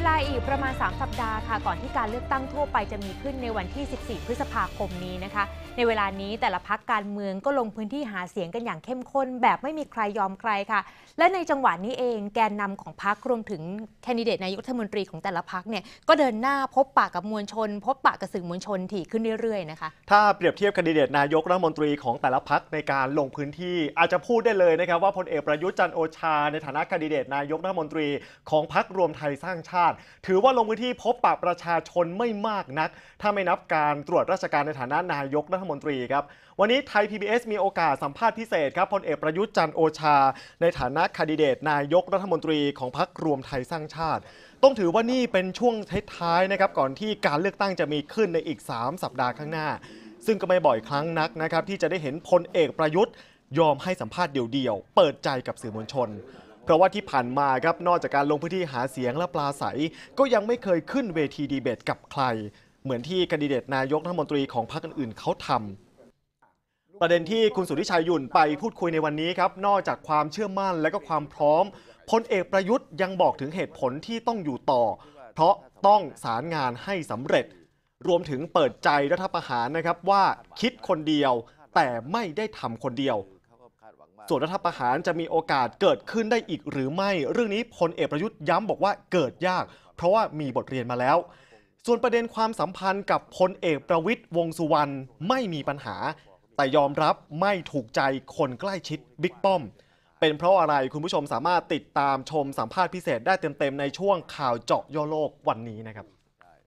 วลาอีกประมาณ 3 สัปดาห์ค่ะก่อนที่การเลือกตั้งทั่วไปจะมีขึ้นในวันที่ 14 พฤษภาคมนี้นะคะในเวลานี้แต่ละพักการเมืองก็ลงพื้นที่หาเสียงกันอย่างเข้มข้น แบบไม่มีใครยอมใครค่ะ และในจังหวะนี้เองแกนนำของพักรวมถึงแคนดิเดตนายกรัฐมนตรีของแต่ละพักเนี่ยก็เดินหน้าพบปะกับมวลชน พบปะกับสื่อมวลชนถี่ขึ้นเรื่อยๆนะคะถ้าเปรียบเทียบแคนดิเดตนายกรัฐมนตรีของแต่ละพักในการลงพื้นที่อาจจะพูดได้เลยนะครับว่าพลเอกประยุทธ์จันโอชา ในฐานะแคนดิเดตนายกรัฐมนตรีของพักรวมไทยสร้างชาติติถือว่าลงพื้นที่พบปะประชาชนไม่มากนัก ถ้าไม่นับการตรวจราชการในฐานะนายกรัฐมนตรีครับ วันนี้ไทย PBS มีโอกาสสัมภาษณ์พิเศษครับพลเอกประยุทธ์จันโอชา ในฐานะคดีเดตนายกรัฐมนตรีของพรรครวมไทยสร้างชาติ ต้องถือว่านี่เป็นช่วงท้ายๆนะครับก่อนที่การเลือกตั้งจะมีขึ้นในอีก 3 สัปดาห์ข้างหน้า ซึ่งก็ไม่บ่อยครั้งนักนะครับที่จะได้เห็นพลเอกประยุทธ์ ยอมให้สัมภาษณ์เดี่ยวๆเปิดใจกับสื่อมวลชนเพราะว่าที่ผ่านมาครับนอกจากการลงพื้นที่หาเสียงและปลาใสก็ยังไม่เคยขึ้นเวทีดีเบตกับใคร เหมือนที่คนดิเดตนายกรัฐมนตรีของพรรคอื่นๆเขาทำ ประเด็นที่คุณสุทธิชัยยุ่นไปพูดคุยในวันนี้ครับนอกจากความเชื่อมั่นและก็ความพร้อม พลเอกประยุทธ์ยังบอกถึงเหตุผลที่ต้องอยู่ต่อ เพราะต้องสารงานให้สำเร็จ รวมถึงเปิดใจรัฐประหารนะครับว่าคิดคนเดียว แต่ไม่ได้ทำคนเดียวส่วนรัฐประหารจะมีโอกาสเกิดขึ้นได้อีกหรือไม่เรื่องนี้พลเอกประยุทธ์ย้ำบอกว่าเกิดยากเพราะว่ามีบทเรียนมาแล้ว ส่วนประเด็นความสัมพันธ์กับพลเอกประวิทย์วงสุวรรณไม่มีปัญหา แต่ยอมรับไม่ถูกใจคนใกล้ชิดบิ๊กป้อมเป็นเพราะอะไรคุณผู้ชมสามารถติดตามชมสัมภาษณ์พิเศษได้เต็มๆในช่วงข่าวเจาะย่อโลกวันนี้นะครับ